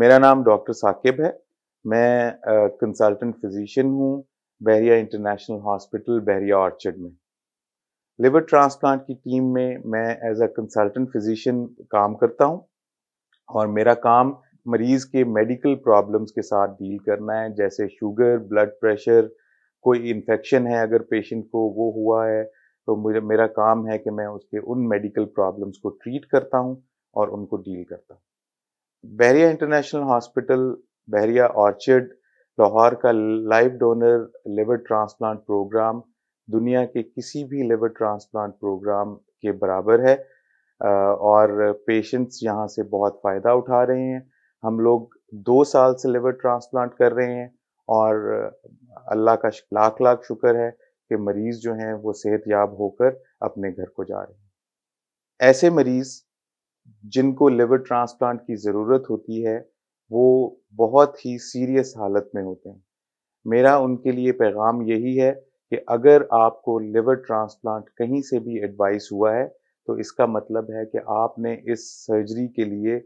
मेरा नाम डॉक्टर साकिब है मैं कंसल्टेंट फिजिशियन हूँ Bahria International Hospital Bahria Orchard में लिवर ट्रांसप्लांट की टीम में मैं एज अ कंसल्टेंट फिजिशियन काम करता हूँ और मेरा काम मरीज़ के मेडिकल प्रॉब्लम्स के साथ डील करना है जैसे शुगर ब्लड प्रेशर कोई इन्फेक्शन है अगर पेशेंट को वो हुआ है तो मेरा काम है कि मैं उसके उन मेडिकल प्रॉब्लम्स को ट्रीट करता हूँ और उनको डील करता हूँ Bahria International Hospital Bahria Orchid Lahore का live donor liver transplant programme दुनिया के किसी भी लिवर ट्रांसप्लांट प्रोग्राम के बराबर है और पेशेंट्स यहाँ से बहुत फ़ायदा उठा रहे हैं हम लोग दो साल से लिवर ट्रांसप्लांट कर रहे हैं और अल्लाह का लाख लाख शुक्र है कि मरीज़ जो हैं वो याब होकर अपने घर को जा रहे हैं ऐसे मरीज़ जिनको लिवर ट्रांसप्लांट की ज़रूरत होती है वो बहुत ही सीरियस हालत में होते हैं मेरा उनके लिए पैगाम यही है कि अगर आपको लिवर ट्रांसप्लांट कहीं से भी एडवाइस हुआ है तो इसका मतलब है कि आपने इस सर्जरी के लिए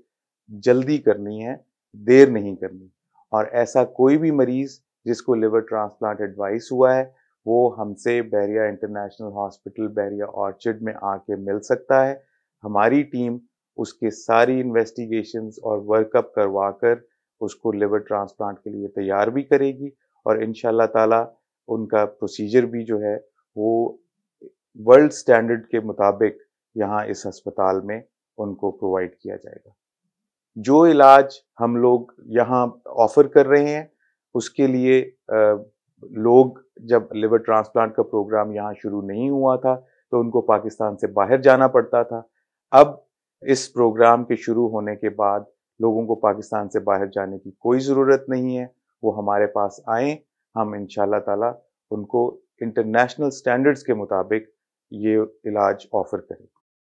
जल्दी करनी है देर नहीं करनी और ऐसा कोई भी मरीज़ जिसको लिवर ट्रांसप्लांट एडवाइस हुआ है वो हमसे Bahria International Hospital Bahria Orchid में आके मिल सकता है हमारी टीम उसके सारी इन्वेस्टिगेशंस और वर्कअप करवा कर उसको लिवर ट्रांसप्लांट के लिए तैयार भी करेगी और इन ताला उनका प्रोसीजर भी जो है वो वर्ल्ड स्टैंडर्ड के मुताबिक यहाँ इस अस्पताल में उनको प्रोवाइड किया जाएगा जो इलाज हम लोग यहाँ ऑफर कर रहे हैं उसके लिए आ, लोग जब लिवर ट्रांसप्लांट का प्रोग्राम यहाँ शुरू नहीं हुआ था तो उनको पाकिस्तान से बाहर जाना पड़ता था अब इस प्रोग्राम के शुरू होने के बाद लोगों को पाकिस्तान से बाहर जाने की कोई ज़रूरत नहीं है वो हमारे पास आए हम इन ताला उनको इंटरनेशनल स्टैंडर्ड्स के मुताबिक ये इलाज ऑफ़र करें